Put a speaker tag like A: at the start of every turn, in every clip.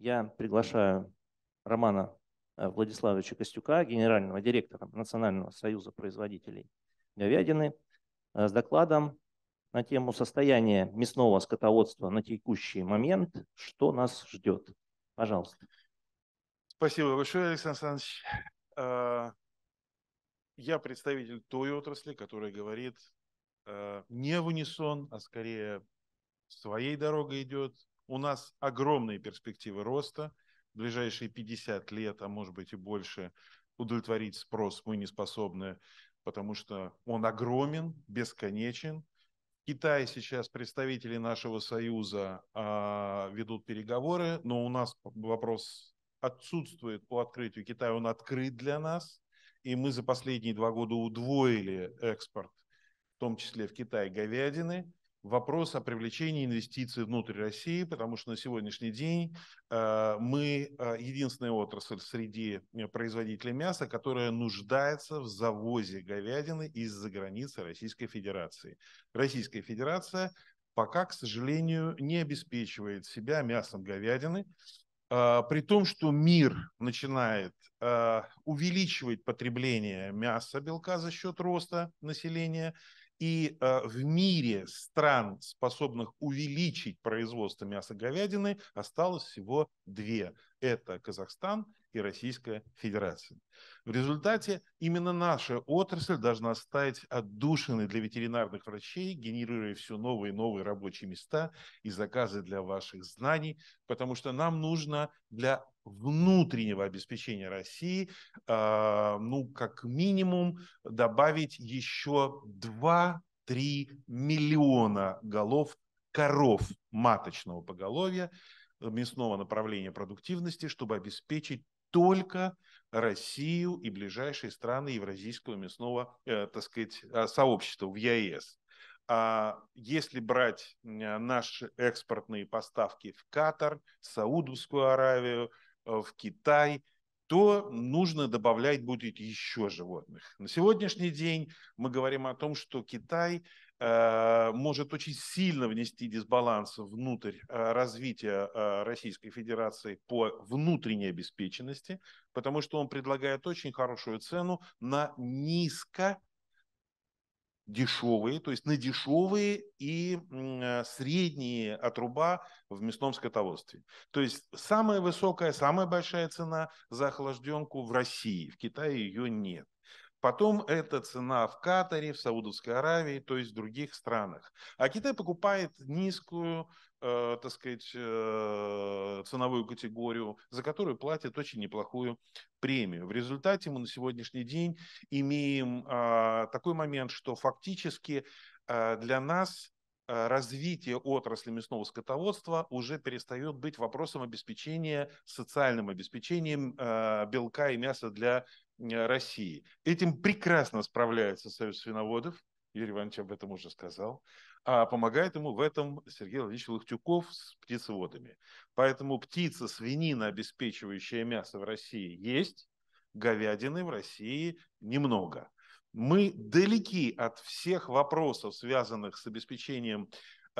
A: я приглашаю Романа э, Владиславовича Костюка, генерального директора Национального союза производителей говядины, э, с докладом на тему состояния мясного скотоводства на текущий момент, что нас ждет.
B: Пожалуйста. Спасибо большое, Александр Александрович. А, я представитель той отрасли, которая говорит а, не в унисон, а скорее своей дорогой идет, у нас огромные перспективы роста. В ближайшие 50 лет, а может быть и больше, удовлетворить спрос мы не способны, потому что он огромен, бесконечен. Китай сейчас представители нашего союза э, ведут переговоры, но у нас вопрос отсутствует по открытию Китая, он открыт для нас, и мы за последние два года удвоили экспорт, в том числе в Китай говядины, вопрос о привлечении инвестиций внутрь России, потому что на сегодняшний день э, мы э, единственная отрасль среди э, производителей мяса, которая нуждается в завозе говядины из-за границы Российской Федерации. Российская Федерация пока, к сожалению, не обеспечивает себя мясом говядины, а, при том, что мир начинает увеличивать потребление мяса, белка за счет роста населения – и э, в мире стран, способных увеличить производство мяса говядины, осталось всего две. Это Казахстан и Российская Федерация. В результате именно наша отрасль должна стать отдушиной для ветеринарных врачей, генерируя все новые и новые рабочие места и заказы для ваших знаний, потому что нам нужно для внутреннего обеспечения России, э, ну, как минимум, добавить еще 2-3 миллиона голов коров маточного поголовья э, мясного направления продуктивности, чтобы обеспечить только Россию и ближайшие страны евразийского мясного, э, так сказать, э, сообщества в ЕАЭС. А если брать э, наши экспортные поставки в Катар, Саудовскую Аравию, в Китай, то нужно добавлять будет еще животных. На сегодняшний день мы говорим о том, что Китай Э, может очень сильно внести дисбаланс внутрь э, развития э, Российской Федерации по внутренней обеспеченности, потому что он предлагает очень хорошую цену на низко дешевые, то есть на дешевые и средние отруба в мясном скотоводстве. То есть самая высокая, самая большая цена за охлажденку в России, в Китае ее нет. Потом эта цена в Катаре, в Саудовской Аравии, то есть в других странах. А Китай покупает низкую, э, так сказать, э, ценовую категорию, за которую платит очень неплохую премию. В результате мы на сегодняшний день имеем э, такой момент, что фактически э, для нас э, развитие отрасли мясного скотоводства уже перестает быть вопросом обеспечения, социальным обеспечением э, белка и мяса для Э, России. Этим прекрасно справляется Союз свиноводов, Юрий Иванович об этом уже сказал, а помогает ему в этом Сергей Владимирович Лыхтюков с птицеводами. Поэтому птица, свинина, обеспечивающая мясо в России, есть, говядины в России немного. Мы далеки от всех вопросов, связанных с обеспечением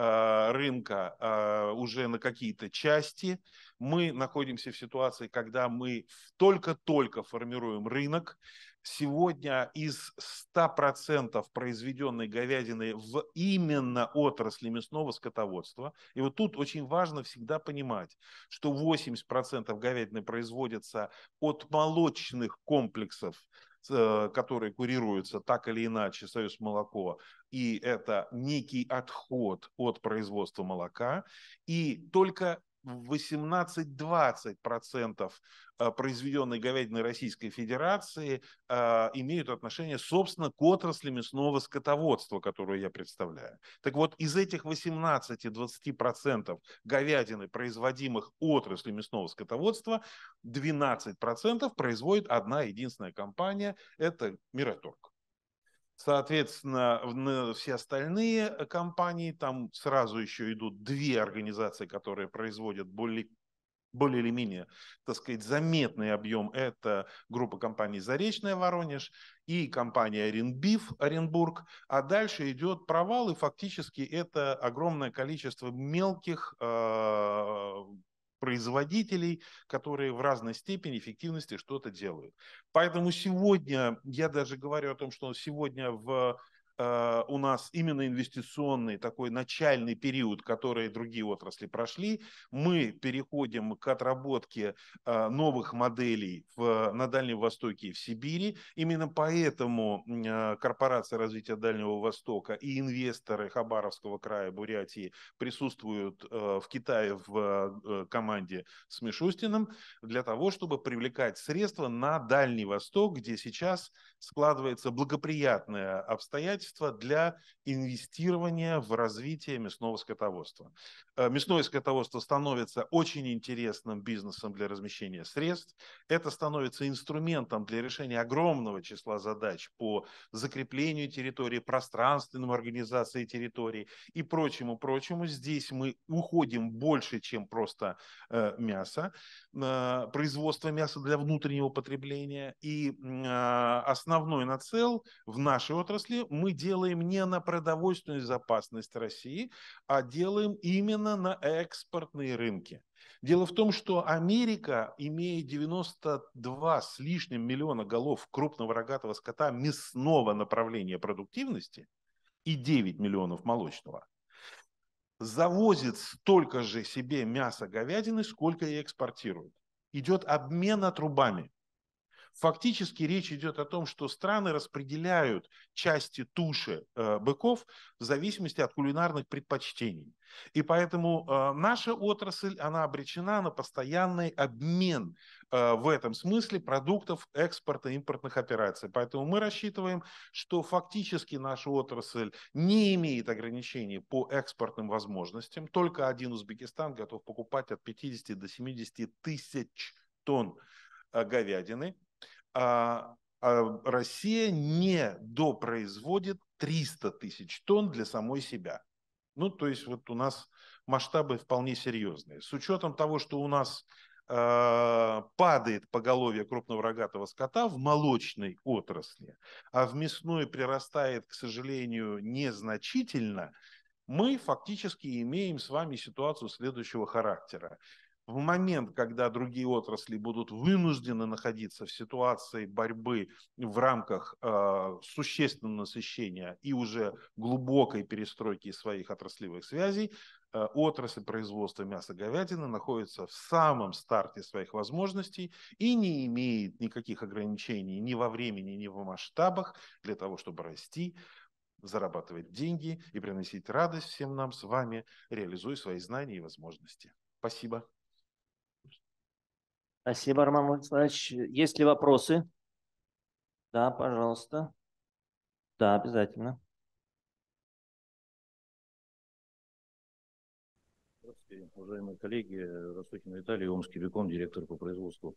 B: Э, рынка э, уже на какие-то части. Мы находимся в ситуации, когда мы только-только формируем рынок. Сегодня из 100% произведенной говядины в именно отрасли мясного скотоводства, и вот тут очень важно всегда понимать, что 80% говядины производится от молочных комплексов, э, которые курируются так или иначе, Союз молоко, и это некий отход от производства молока, и только 18-20% произведенной говядины Российской Федерации э, имеют отношение, собственно, к отрасли мясного скотоводства, которую я представляю. Так вот, из этих 18-20% говядины, производимых отрасли мясного скотоводства, 12% производит одна единственная компания – это Мираторг. Соответственно, все остальные э, компании, там сразу еще идут две организации, которые производят более более или менее, так сказать, заметный объем – это группа компаний «Заречная Воронеж» и компания «Оренбиф» Оренбург. А дальше идет провал, и фактически это огромное количество мелких э, производителей, которые в разной степени эффективности что-то делают. Поэтому сегодня, я даже говорю о том, что сегодня в Э, у нас именно инвестиционный такой начальный период, который другие отрасли прошли, мы переходим к отработке э, новых моделей в, на Дальнем Востоке и в Сибири. Именно поэтому э, корпорация развития Дальнего Востока и инвесторы Хабаровского края, Бурятии присутствуют в Китае в команде с Мишустином для того, чтобы привлекать средства на Дальний Восток, где сейчас складывается благоприятное обстоятельство количество для инвестирования в развитие мясного скотоводства. Э, мясное скотоводство становится очень интересным бизнесом для размещения средств. Это становится инструментом для решения огромного числа задач по закреплению территории, пространственной организации территории и прочему, прочему. Здесь мы уходим больше, чем просто э, мясо, э, производство мяса для внутреннего потребления. И основной нацел в нашей отрасли мы делаем не на продовольственную безопасность России, а делаем именно на экспортные рынки. Дело в том, что Америка, имея 92 с лишним миллиона голов крупного рогатого скота мясного направления продуктивности и 9 миллионов молочного, завозит столько же себе мяса говядины, сколько и экспортирует. Идет обмен отрубами. Фактически речь идет о том, что страны распределяют части туши э, быков в зависимости от кулинарных предпочтений. И поэтому э, наша отрасль, она обречена на постоянный обмен э, в этом смысле продуктов экспорта импортных операций. Поэтому мы рассчитываем, что фактически наша отрасль не имеет ограничений по экспортным возможностям. Только один Узбекистан готов покупать от 50 до 70 тысяч тонн говядины. А, а Россия не допроизводит 300 тысяч тонн для самой себя. Ну, то есть вот у нас масштабы вполне серьезные. С учетом того, что у нас э, падает поголовье крупного рогатого скота в молочной отрасли, а в мясной прирастает, к сожалению, незначительно, мы фактически имеем с вами ситуацию следующего характера в момент, когда другие отрасли будут вынуждены находиться в ситуации борьбы в рамках э, существенного насыщения и уже глубокой перестройки своих отраслевых связей, э, отрасль производства мяса говядины находится в самом старте своих возможностей и не имеет никаких ограничений ни во времени, ни в масштабах для того, чтобы расти, зарабатывать деньги и приносить радость всем нам с вами, реализуя свои знания и возможности. Спасибо. Спасибо, Роман Владиславович. Есть ли вопросы? Да,
C: пожалуйста.
A: Да, обязательно.
B: Уважаемые коллеги, Ростокин Виталий, Омский Виком, директор по производству.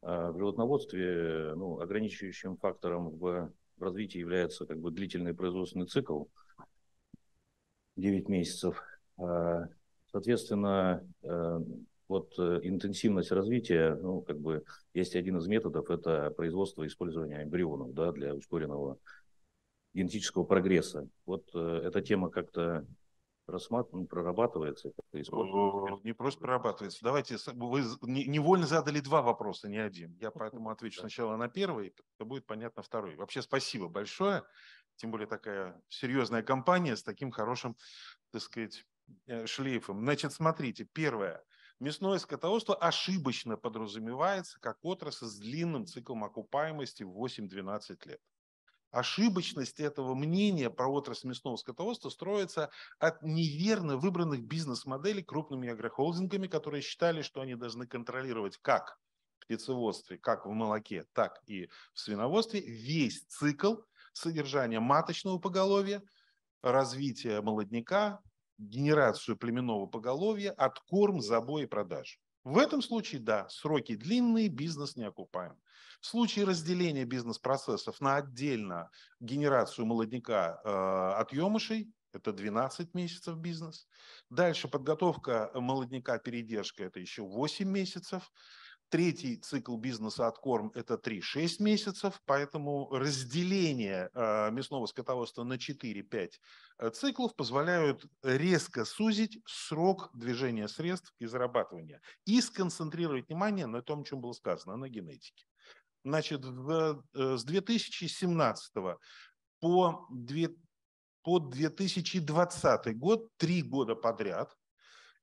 B: А, в животноводстве ну, ограничивающим фактором в развитии является как бы длительный производственный цикл, 9 месяцев. А, соответственно, э, вот э, интенсивность
A: развития, ну, как бы, есть один из методов, это производство и использование эмбрионов, да, для ускоренного генетического прогресса. Вот э, эта тема как-то
B: рассматривается, ну, прорабатывается? Как э, используется? Не просто прорабатывается. Давайте, вы невольно задали два вопроса, не один. Я поэтому отвечу сначала на первый, то будет понятно второй. Вообще спасибо большое, тем более такая серьезная компания с таким хорошим, так сказать, э, шлейфом. Значит, смотрите, первое – Мясное скотоводство ошибочно подразумевается как отрасль с длинным циклом окупаемости в 8-12 лет. Ошибочность этого мнения про отрасль мясного скотоводства строится от неверно выбранных бизнес-моделей крупными агрохолдингами, которые считали, что они должны контролировать как в птицеводстве, как в молоке, так и в свиноводстве весь цикл содержания маточного поголовья, развития молодняка, генерацию племенного поголовья от корм, забоя и продаж. В этом случае, да, сроки длинные, бизнес не окупаем. В случае разделения бизнес-процессов на отдельно генерацию молодняка э, от это 12 месяцев бизнес. Дальше подготовка молодняка, передержка, это еще 8 месяцев. Третий цикл бизнеса от корм – это 3-6 месяцев, поэтому разделение э, мясного скотоводства на 4-5 э, циклов позволяют резко сузить срок движения средств и зарабатывания и сконцентрировать внимание на том, о чем было сказано, на генетике. Значит, э, с 2017 по 2020 год, три года подряд,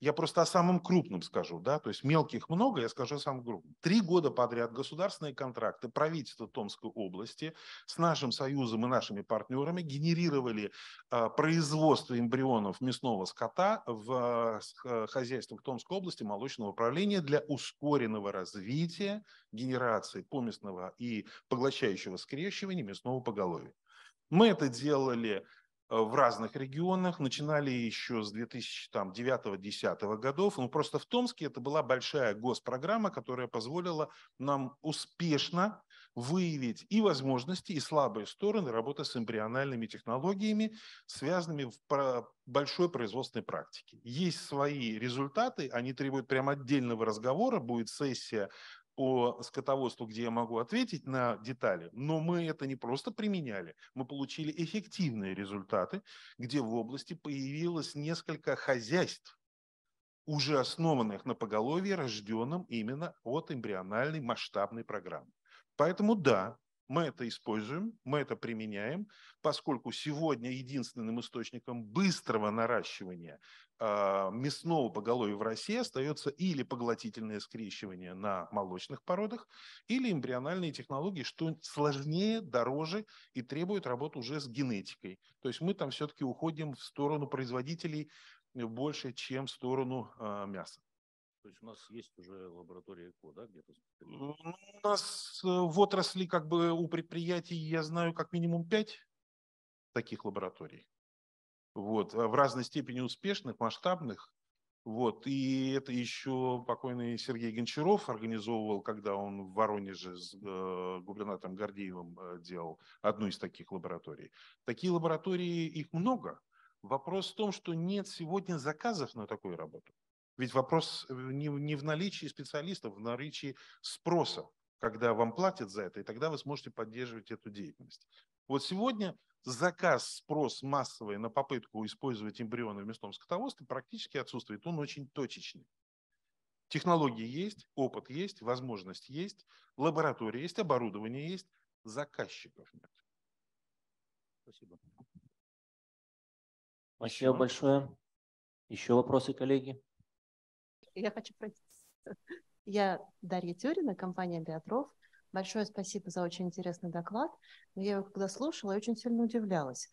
B: я просто о самом крупном скажу, да, то есть мелких много, я скажу о самом крупном. Три года подряд государственные контракты правительства Томской области с нашим союзом и нашими партнерами генерировали э, производство эмбрионов мясного скота в э, хозяйствах Томской области молочного управления для ускоренного развития генерации поместного и поглощающего скрещивания мясного поголовья. Мы это делали Э, в разных регионах, начинали еще с 2009-2010 годов. Ну, просто в Томске это была большая госпрограмма, которая позволила нам успешно выявить и возможности, и слабые стороны работы с эмбриональными технологиями, связанными в большой производственной практике. Есть свои результаты, они требуют прям отдельного разговора, будет сессия по скотоводству, где я могу ответить на детали, но мы это не просто применяли, мы получили эффективные результаты, где в области появилось несколько хозяйств, уже основанных на поголовье, рожденном именно от эмбриональной масштабной программы. Поэтому да, мы это используем, мы это применяем, поскольку сегодня единственным источником быстрого наращивания а, мясного поголовья в России остается или поглотительное скрещивание на молочных породах, или эмбриональные технологии, что сложнее, дороже и требует работы уже с генетикой. То есть мы там все-таки уходим в сторону производителей э, больше, чем в сторону а, мяса. То есть у нас есть уже лаборатория ЭКО, да, где-то? У нас э, в отрасли как бы у предприятий, я знаю, как минимум пять таких лабораторий. Вот, э, в разной степени успешных, масштабных. Вот, и это еще покойный Сергей Гончаров организовывал, когда он в Воронеже с э, губернатором Гордеевым делал одну из таких лабораторий. Такие лаборатории, их много. Вопрос в том, что нет сегодня заказов на такую работу. Ведь вопрос э, не, не в наличии специалистов, в наличии спроса, когда вам платят за это, и тогда вы сможете поддерживать эту деятельность. Вот сегодня заказ, спрос массовый на попытку использовать эмбрионы в мясном скотоводстве практически отсутствует. Он очень точечный. Технологии есть, опыт есть, возможность есть, лаборатория есть, оборудование есть, заказчиков нет. Спасибо. Спасибо большое.
A: Еще вопросы, коллеги?
C: Я хочу пройти. Я
A: Дарья Тюрина, компания Биотроф. Большое спасибо за очень интересный доклад. Я его когда слушала, я очень сильно удивлялась.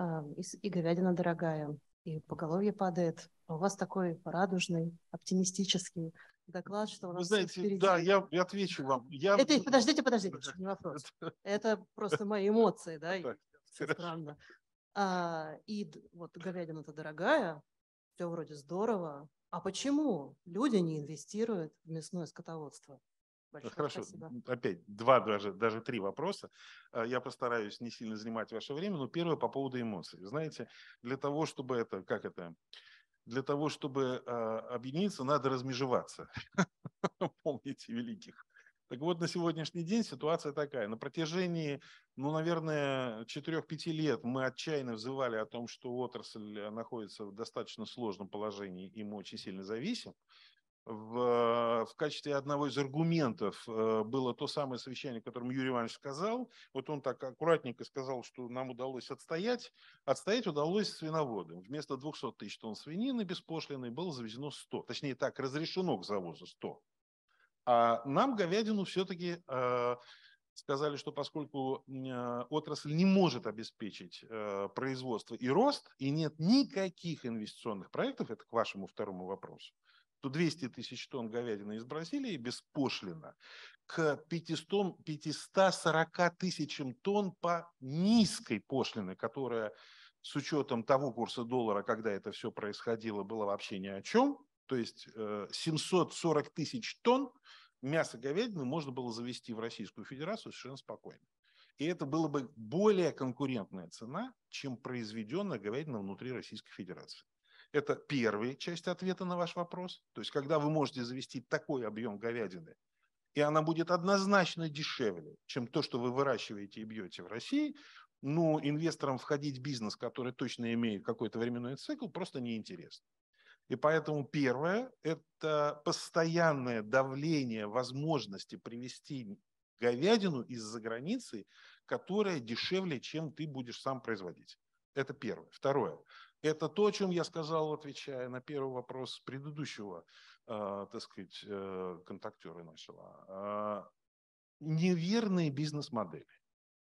A: И, и говядина дорогая, и поголовье падает. А у вас такой радужный, оптимистический доклад, что у нас Вы знаете, впереди. да, я, я отвечу вам. Я... Это, подождите, подождите, это не вопрос. Это просто мои эмоции, да? Странно. А, и вот говядина-то дорогая, все вроде здорово, а почему люди не инвестируют в мясное скотоводство? Э, Большое Хорошо, спасибо.
B: опять два, даже, даже три вопроса. Э, я постараюсь не сильно занимать ваше время, но первое по поводу эмоций. Знаете, для того, чтобы это, как это, для того, чтобы э, объединиться, надо размежеваться. Помните великих так вот, на сегодняшний день ситуация такая. На протяжении, ну, наверное, 4-5 лет мы отчаянно взывали о том, что отрасль находится в достаточно сложном положении, и мы очень сильно зависим. В, в качестве одного из аргументов э, было то самое совещание, о котором Юрий Иванович сказал. Вот он так аккуратненько сказал, что нам удалось отстоять. Отстоять удалось свиноводам. Вместо 200 тысяч тонн свинины беспошлиной было завезено 100. Точнее так, разрешено к завозу 100. А нам говядину все-таки э, сказали, что поскольку э, отрасль не может обеспечить э, производство и рост, и нет никаких инвестиционных проектов, это к вашему второму вопросу, то 200 тысяч тонн говядины из Бразилии беспошлино к 500, 540 тысячам тонн по низкой пошлины, которая с учетом того курса доллара, когда это все происходило, было вообще ни о чем, то есть 740 э, тысяч тонн мяса говядины можно было завести в Российскую Федерацию совершенно спокойно. И это была бы более конкурентная цена, чем произведенная говядина внутри Российской Федерации. Это первая часть ответа на ваш вопрос. То есть, когда вы можете завести такой объем говядины, и она будет однозначно дешевле, чем то, что вы выращиваете и бьете в России, ну, инвесторам входить в бизнес, который точно имеет какой-то временной цикл, просто неинтересно. И поэтому первое – это постоянное давление возможности привести говядину из-за границы, которая дешевле, чем ты будешь сам производить. Это первое. Второе – это то, о чем я сказал, отвечая на первый вопрос предыдущего, э, так сказать, э, контактера нашего. Э, неверные бизнес-модели.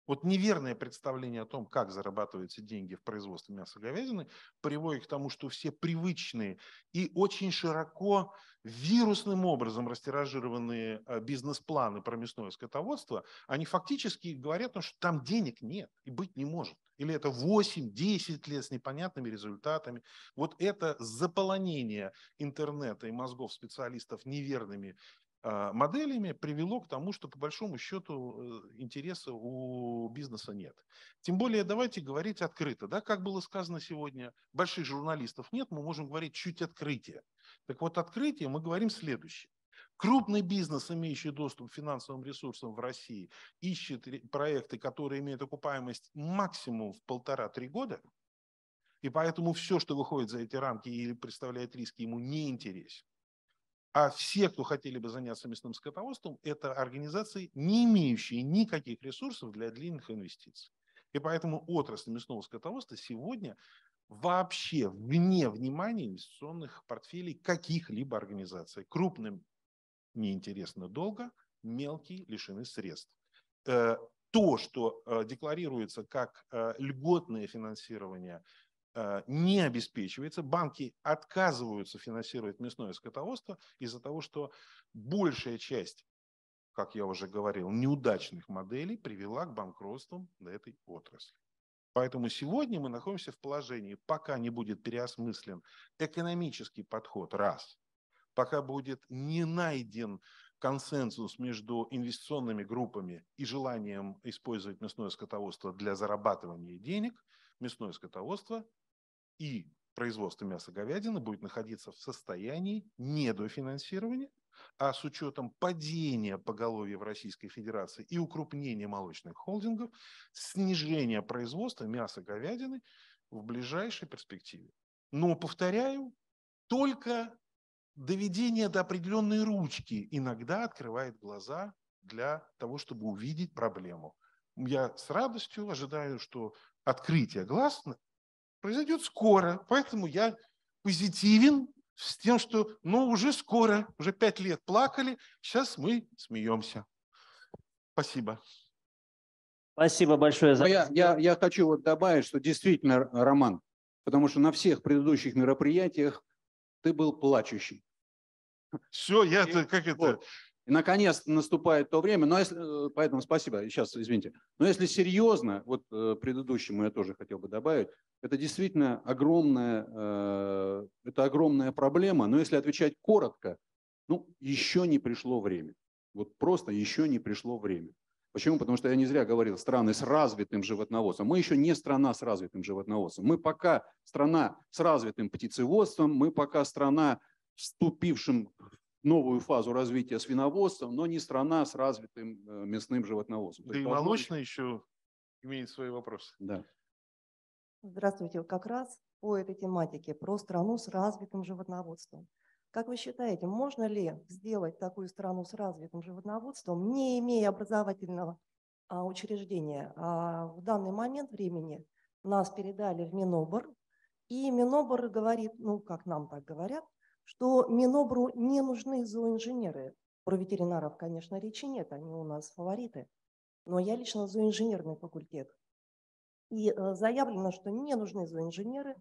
B: Вот неверное представление о том, как зарабатываются деньги в производстве мяса говядины, приводит к тому, что все привычные и очень широко вирусным образом растиражированные э, бизнес-планы про мясное скотоводство, они фактически говорят, что там денег нет и быть не может. Или это 8-10 лет с непонятными результатами. Вот это заполонение интернета и мозгов специалистов неверными а, моделями привело к тому, что по большому счету э, интереса у бизнеса нет. Тем более давайте говорить открыто. Да? Как было сказано сегодня, больших журналистов нет, мы можем говорить чуть открытие. Так вот, открытие мы говорим следующее. Крупный бизнес, имеющий доступ к финансовым ресурсам в России, ищет проекты, которые имеют окупаемость максимум в полтора-три года, и поэтому все, что выходит за эти рамки или представляет риски, ему не интересен. А все, кто хотели бы заняться мясным скотоводством, это организации, не имеющие никаких ресурсов для длинных инвестиций. И поэтому отрасль мясного скотоводства сегодня вообще вне внимания инвестиционных портфелей каких-либо организаций. Крупным неинтересно долго, мелкие лишены средств. Э, то, что э, декларируется как э, льготное финансирование – Э, не обеспечивается, банки отказываются финансировать мясное скотоводство из-за того, что большая часть, как я уже говорил, неудачных моделей привела к банкротствам этой отрасли. Поэтому сегодня мы находимся в положении, пока не будет переосмыслен экономический подход, раз, пока будет не найден консенсус между инвестиционными группами и желанием использовать мясное скотоводство для зарабатывания денег, мясное скотоводство и производство мяса говядины будет находиться в состоянии недофинансирования, а с учетом падения поголовья в Российской Федерации и укрупнения молочных холдингов, снижение производства мяса говядины в ближайшей перспективе. Но, повторяю, только доведение до определенной ручки иногда открывает глаза для того, чтобы увидеть проблему. Я с радостью ожидаю, что открытие глаз произойдет скоро. Поэтому я позитивен с тем, что ну уже скоро, уже пять лет плакали, сейчас мы смеемся. Спасибо. Спасибо большое за... А я, я, я хочу вот добавить, что действительно, Роман, потому что на всех предыдущих мероприятиях ты был плачущий. Все, я и, как это... И, наконец, наступает то время, но если, э, поэтому спасибо, сейчас, извините. Но если серьезно, вот э, предыдущему я тоже хотел бы добавить, это действительно огромная, э, это огромная проблема, но если отвечать коротко, ну, еще не пришло время. Вот просто еще не пришло время. Почему? Потому что я не зря говорил, страны с развитым животноводством. Мы еще не страна с развитым животноводством. Мы пока страна с развитым птицеводством, мы пока страна, вступившим в новую фазу развития свиноводства, но не страна с развитым э, мясным животноводством. Да и должно... молочная еще имеет свои вопросы. Да.
A: Здравствуйте. Как раз по этой тематике, про страну с развитым животноводством. Как вы считаете, можно ли сделать такую страну с развитым животноводством, не имея образовательного а, учреждения? А в данный момент времени нас передали в Минобр, и Минобор говорит, ну, как нам так говорят, что Минобру не нужны зооинженеры. Про ветеринаров, конечно, речи нет, они у нас фавориты. Но я лично зооинженерный факультет. И э, заявлено, что не нужны зооинженеры,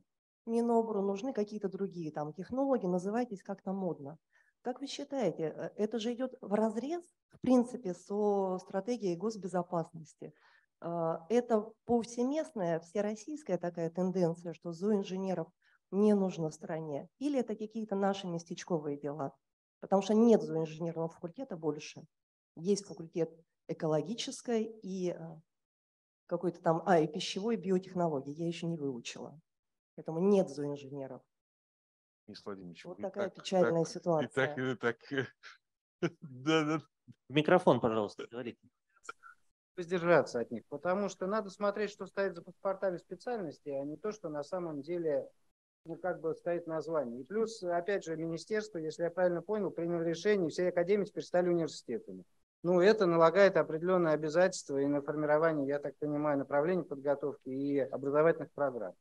A: Минобру нужны какие-то другие там технологии, называйтесь как-то модно. Как вы считаете, э, это же идет в разрез, в принципе, со стратегией госбезопасности? Э, это повсеместная, всероссийская такая тенденция, что зооинженеров не нужно в стране. Или это какие-то наши местечковые дела, потому что нет зооинженерного факультета больше. Есть факультет экологической и э, какой-то там, а, и пищевой биотехнологии. Я еще не выучила. Поэтому нет зооинженеров.
B: Денис Владимирович, вот такая так, печальная так, ситуация. И так, и
A: так. да, да. Микрофон, пожалуйста, говорите. Воздержаться от них, потому что надо
B: смотреть, что стоит за паспортами специальности, а не то, что на самом деле ну, как бы стоит название. И плюс, опять же, министерство, если я правильно понял, приняло решение, все академии теперь стали университетами. Ну, это налагает определенные обязательства и на формирование, я так понимаю, направления подготовки и образовательных программ.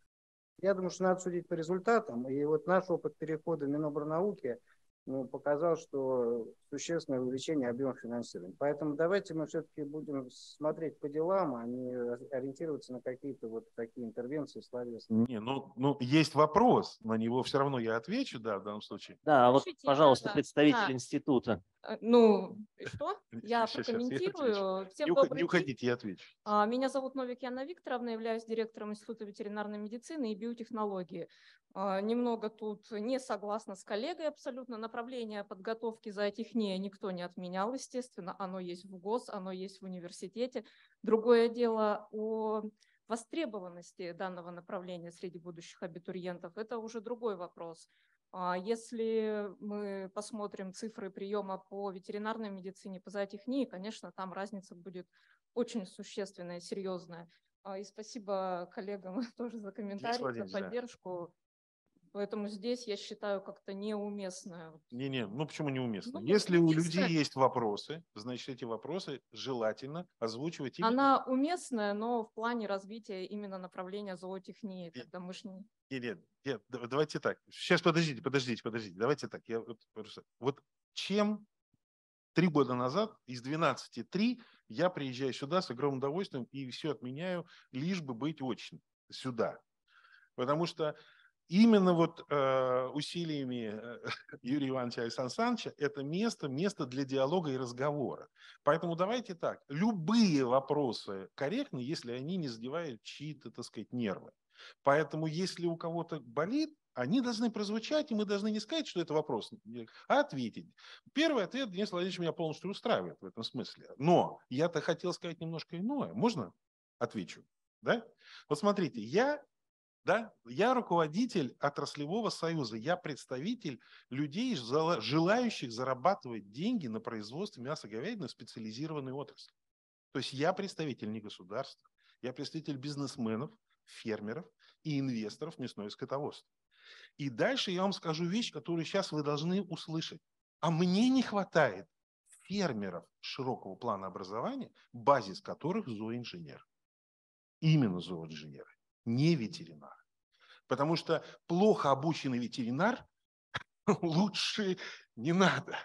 B: Я думаю, что надо судить по результатам. И
A: вот наш опыт перехода в Миноборнауки – ну, показал, что существенное
B: увеличение объема финансирования. Поэтому давайте мы все-таки будем смотреть по делам, а не ориентироваться на какие-то вот такие интервенции словесные. Не, ну, ну, есть вопрос, на него все равно я отвечу, да, в данном случае. Да, а вот, пожалуйста, представитель да. института.
C: Э, ну, что? Я прокомментирую. Всем не, добрый уходите, день. я отвечу. А, меня зовут Новик Яна Викторовна, являюсь директором Института ветеринарной медицины и биотехнологии. А, немного тут не согласна с коллегой абсолютно. Направление подготовки зоотехнии никто не отменял, естественно. Оно есть в ГОС, оно есть в университете. Другое дело о востребованности данного направления среди будущих абитуриентов. Это уже другой вопрос. А если мы посмотрим цифры приема по ветеринарной медицине, по зоотехнии, конечно, там разница будет очень существенная, серьезная. А, и спасибо коллегам тоже за комментарии, за поддержку. Поэтому здесь я считаю как-то неуместно.
B: Не-не, ну почему неуместно? Ну, Если у людей есть вопросы, значит эти вопросы желательно озвучивать. Именно. Она
C: уместная, но в плане развития именно направления зоотехнии. И... Тогда мы ж не...
B: Нет, нет, давайте так. Сейчас подождите, подождите, подождите. Давайте так. Я вот, вот чем три года назад из 12 три я приезжаю сюда с огромным удовольствием и все отменяю, лишь бы быть очень сюда. Потому что именно вот э, усилиями э, Юрия Ивановича Александра Александровича это место, место для диалога и разговора. Поэтому давайте так, любые вопросы корректны, если они не задевают чьи-то, так сказать, нервы. Поэтому если у кого-то болит, они должны прозвучать, и мы должны не сказать, что это вопрос, э, а ответить. Первый ответ, Денис Владимирович, меня полностью устраивает в этом смысле. Но я-то хотел сказать немножко иное. Можно отвечу? Да? Вот смотрите, я да? Я руководитель отраслевого союза, я представитель людей, желающих зарабатывать деньги на производстве мяса говядины в специализированной отрасли. То есть я представитель не государства, я представитель бизнесменов, фермеров и инвесторов мясное скотоводства. И дальше я вам скажу вещь, которую сейчас вы должны услышать. А мне не хватает фермеров широкого плана образования, базис которых зооинженер. Именно зооинженеры не ветеринар. Потому что плохо обученный ветеринар лучше не надо.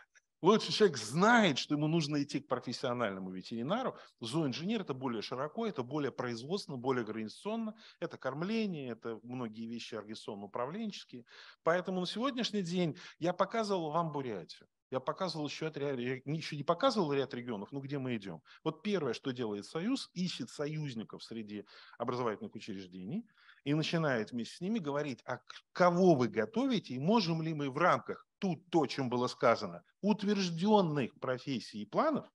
B: Лучше человек знает, что ему нужно идти к профессиональному ветеринару. Зооинженер – это более широко, это более производственно, более организационно. Это кормление, это многие вещи организационно-управленческие. Поэтому на сегодняшний день я показывал вам Бурятию. Я показывал еще, от, еще не показывал ряд регионов, но где мы идем. Вот первое, что делает Союз, ищет союзников среди образовательных учреждений и начинает вместе с ними говорить, а кого вы готовите и можем ли мы в рамках тут то, чем было сказано, утвержденных профессий и планов,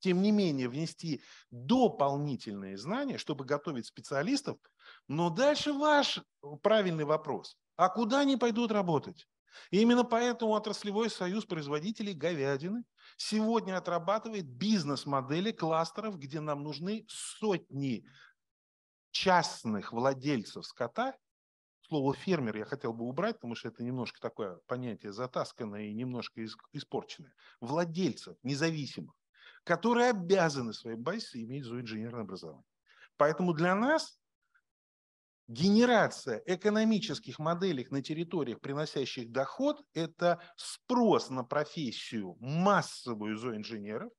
B: тем не менее внести дополнительные знания, чтобы готовить специалистов. Но дальше ваш правильный вопрос. А куда они пойдут работать? И именно поэтому отраслевой союз производителей говядины сегодня отрабатывает бизнес-модели кластеров, где нам нужны сотни частных владельцев скота. Слово «фермер» я хотел бы убрать, потому что это немножко такое понятие затасканное и немножко испорченное. Владельцев независимых, которые обязаны своей базе иметь зооинженерное образование. Поэтому для нас Генерация экономических моделей на территориях, приносящих доход, это спрос на профессию массовую зооинженеров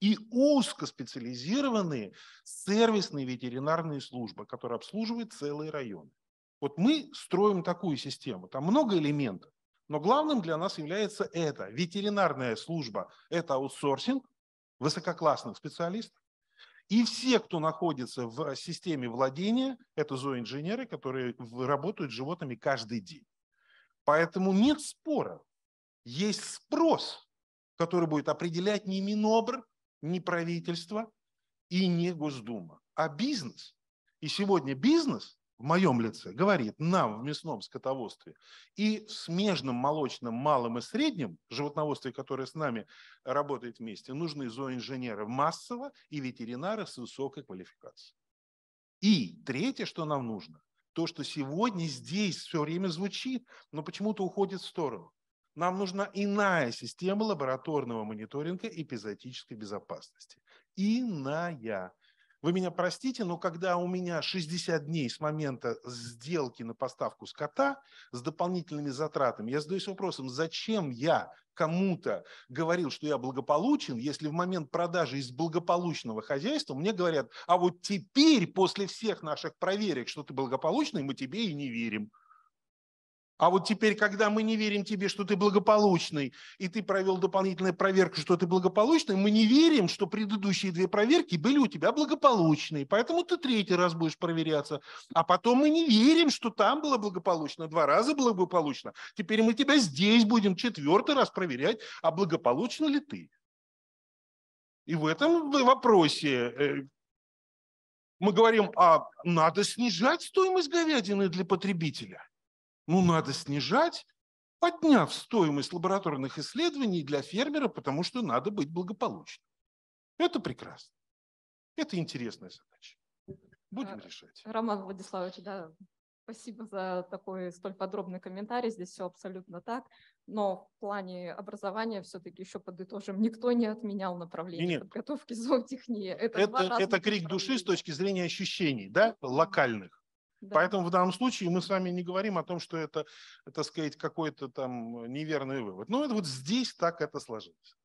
B: и узкоспециализированные сервисные ветеринарные службы, которые обслуживают целые районы. Вот мы строим такую систему. Там много элементов, но главным для нас является это. Ветеринарная служба – это аутсорсинг высококлассных специалистов, и все, кто находится в э, системе владения, это зооинженеры, которые работают с животными каждый день. Поэтому нет спора. Есть спрос, который будет определять не Минобр, не правительство и не Госдума, а бизнес. И сегодня бизнес в моем лице говорит нам в мясном скотоводстве и в смежном молочном малом и среднем животноводстве, которое с нами работает вместе, нужны зооинженеры массово и ветеринары с высокой квалификацией. И третье, что нам нужно, то, что сегодня здесь все время звучит, но почему-то уходит в сторону. Нам нужна иная система лабораторного мониторинга эпизодической безопасности. Иная. Вы меня простите, но когда у меня 60 дней с момента сделки на поставку скота с дополнительными затратами, я задаюсь вопросом, зачем я кому-то говорил, что я благополучен, если в момент продажи из благополучного хозяйства мне говорят, а вот теперь после всех наших проверок, что ты благополучный, мы тебе и не верим. А вот теперь, когда мы не верим тебе, что ты благополучный, и ты провел дополнительную проверку, что ты благополучный, мы не верим, что предыдущие две проверки были у тебя благополучные. Поэтому ты третий раз будешь проверяться. А потом мы не верим, что там было благополучно. Два раза было благополучно. Теперь мы тебя здесь будем четвертый раз проверять, а благополучно ли ты. И в этом вопросе э, мы говорим, а надо снижать стоимость говядины для потребителя – ну, надо снижать, подняв стоимость лабораторных исследований для фермера, потому что надо быть благополучным. Это прекрасно. Это интересная задача. Будем а, решать.
C: Роман Владиславович, да, Спасибо за такой столь подробный комментарий. Здесь все абсолютно так. Но в плане образования все-таки еще подытожим. Никто не отменял направление Нет. подготовки зоотехнии. Это, это, это крик
B: души с точки зрения ощущений, да, локальных. Да. Поэтому в данном случае мы с вами не говорим о том, что это, так сказать, какой-то там неверный вывод. Но ну, это вот здесь так это сложилось.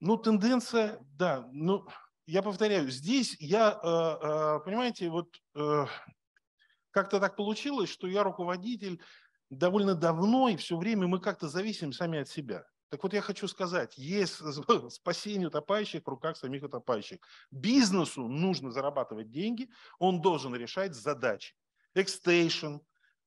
B: Ну, тенденция, да, ну, я повторяю, здесь я, э, э, понимаете, вот э, как-то так получилось, что я руководитель довольно давно, и все время мы как-то зависим сами от себя. Так вот я хочу сказать, есть спасение утопающих в руках самих утопающих. Бизнесу нужно зарабатывать деньги, он должен решать задачи. Экстейшн,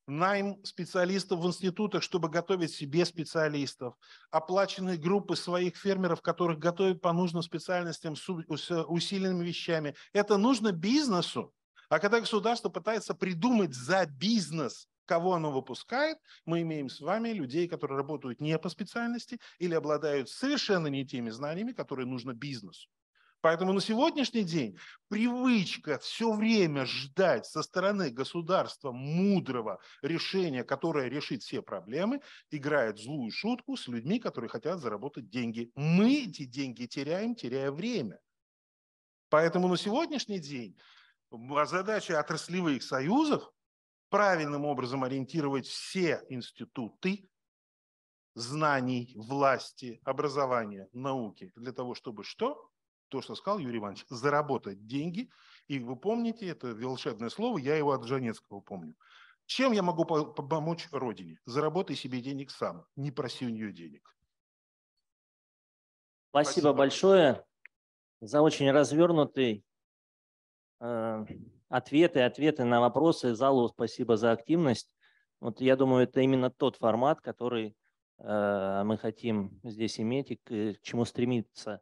B: найм специалистов в институтах, чтобы готовить себе специалистов, оплаченные группы своих фермеров, которых готовят по нужным специальностям с усиленными вещами. Это нужно бизнесу. А когда государство пытается придумать за бизнес кого оно выпускает, мы имеем с вами людей, которые работают не по специальности или обладают совершенно не теми знаниями, которые нужно бизнесу. Поэтому на сегодняшний день привычка все время ждать со стороны государства мудрого решения, которое решит все проблемы, играет злую шутку с людьми, которые хотят заработать деньги. Мы эти деньги теряем, теряя время. Поэтому на сегодняшний день а задача отраслевых союзов правильным образом ориентировать все институты знаний, власти, образования, науки, для того, чтобы что? То, что сказал Юрий Иванович, заработать деньги. И вы помните, это волшебное слово, я его от Жанецкого помню. Чем я могу помочь Родине? Заработай себе денег сам, не проси у нее денег. Спасибо, Спасибо. большое за очень развернутый э,
A: ответы, ответы на вопросы. Залу спасибо за активность. Вот я думаю, это именно тот формат, который э, мы хотим здесь иметь и к, к чему стремиться